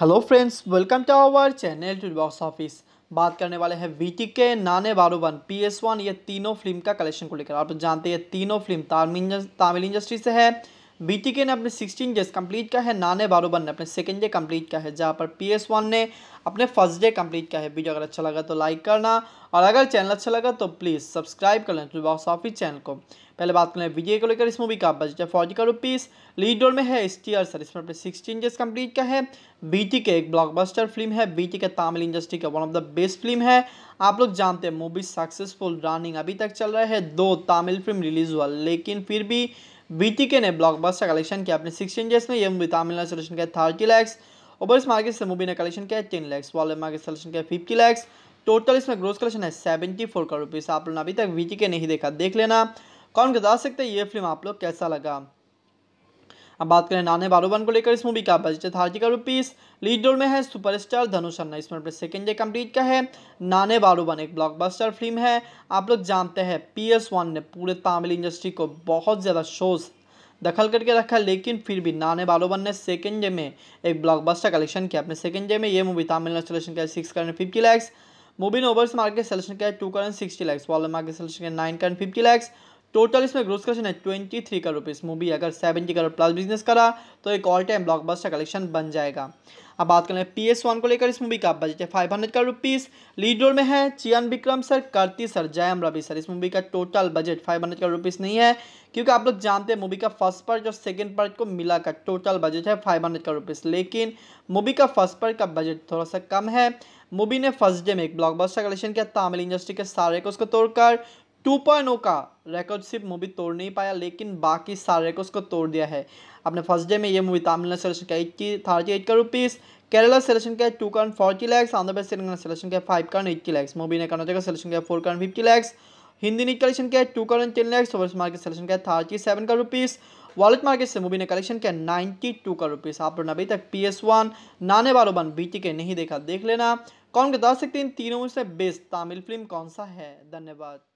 hello friends welcome to our channel to box office बात करने वाले हैं वी के नाने वन पी एस वन ये तीनों फिल्म का कलेक्शन को लेकर आप जानते हैं तीनों फिल्म तमिल इंडस्ट्री से है बीटी के ने अपने सिक्सटीन डेज कंप्लीट किया है नाने बारोबन ने अपने सेकेंड डे कंप्लीट किया है जहाँ पर पी एस वन ने अपने फर्स्ट डे कंप्लीट किया है वीडियो अगर अच्छा लगा तो लाइक करना और अगर चैनल अच्छा लगा तो प्लीज़ सब्सक्राइब कर लें बॉक्स ऑफिस चैनल को पहले बात करें वीडियो को लेकर इस मूवी का बजट है फोर्टी का रुपीज़ लीड रोल में है एस टी आर सर इसमें अपने सिक्सटीन डेज कंप्लीट का है बीटी के एक ब्लॉकबस्टर फिल्म है बीटी के तमिल इंडस्ट्री का one of the best film है आप लोग जानते हैं मूवी सक्सेसफुल रनिंग अभी तक चल रहा है दो तमिल फिल्म रिलीज हुआ लेकिन फिर भी बीटीके ने ब्लॉकबस्टर कलेक्शन किया अपने सिक्स चेंजेस में यम तमिल ने सोल्यूशन किया थर्टी लैक्स ओबर इस मार्केट से मूवी ने कलेक्शन किया टेन लैक्स वाले मार्केट सोल्यूशन किया फिफ्टी लैक्स टोटल इसमें ग्रोथ कलेक्शन है सेवेंटी फोर करोड़ रुपीज़ आप लोगों ने अभी तक वी नहीं देखा देख लेना कौन बता सकते ये फिल्म आप लोग कैसा लगा अब बात करें नाने बारूबन को लेकर इस मूवी का बजट अठारह करोड़ रुपीज लीड रोल में है सुपरस्टार धनुष अन्ना इसमें अपने सेकेंड डे कम्प्लीट का है नाने बारूबन एक ब्लॉकबस्टर फिल्म है आप लोग जानते हैं पी एस वन ने पूरे तमिल इंडस्ट्री को बहुत ज़्यादा शोज़ दखल करके रखा लेकिन फिर भी नाने बालोबन ने सेकेंड डे में एक ब्लॉकबस्टर कलेक्शन किया अपने सेकेंड डे में ये मूवी तमिल सलेक्शन किया six crore fifty lakhs movie ने ओवर्स मार्केट सेलेक्शन किया टू करेंट सिक्सटी लैक्स वॉल मार्केट सेलेक्शन किया nine crore fifty lakhs total इसमें ग्रोस कलेक्शन है twenty three crore rupees movie अगर सेवेंटी करोड़ प्लस बिजनेस करा तो एक ऑल टाइम ब्लॉकबस्टर कलेक्शन बन जाएगा अब बात करें पी एस वन को लेकर इस मूवी का बजट है five hundred crore rupees lead role में है Chiyaan Vikram sir Karthi sir Jayam Ravi sir इस मूवी का total budget five hundred crore rupees नहीं है क्योंकि आप लोग जानते हैं मूवी का फर्स्ट पार्ट और सेकेंड पार्ट को मिलाकर टोटल बजट है फाइव हंड्रेड करोड़ रुपीस लेकिन मूवी का फर्स्ट पार्ट का बजट थोड़ा सा कम है मूवी ने फर्स्ट डे में एक ब्लॉकबस्टर कलेक्शन किया तमिल इंडस्ट्री के सारे को उसको तोड़कर टू 2.0 का रिकॉर्ड सिर्फ मूवी तोड़ नहीं पाया लेकिन बाकी सारे रिकॉर्ड्स को तोड़ दिया है अपने फर्स्ट डे में ये मूवी तमिलनाडु सेलेक्शन का इक्की थर्टी एट का रुपीज़ केरला सेलेक्शन का टू कॉन फोर्टी लैक्स आंध्र प्रदेश तेलंगाना सेलेक्शन का फाइव कॉन एट्टी लैक्स मूवी ने कर्नाटक सेलेक्शन का फोर कॉन फिफ्टी लैक्स हिंदी ने कलेक्शन किया टू कॉन ten lakhs over market selection का थर्टी सेवन का रुपीज़ वॉलेट मार्केट से मूवी ने कलेक्शन किया नाइन्टी टू का रुपीज़ आप लोगों ने अभी तक पी एस वन नाने वालों बन बी के नहीं देखा देख लेना कौन बता सकते हैं इन तीनों से बेस्ट तमिल फिल्म कौन सा है धन्यवाद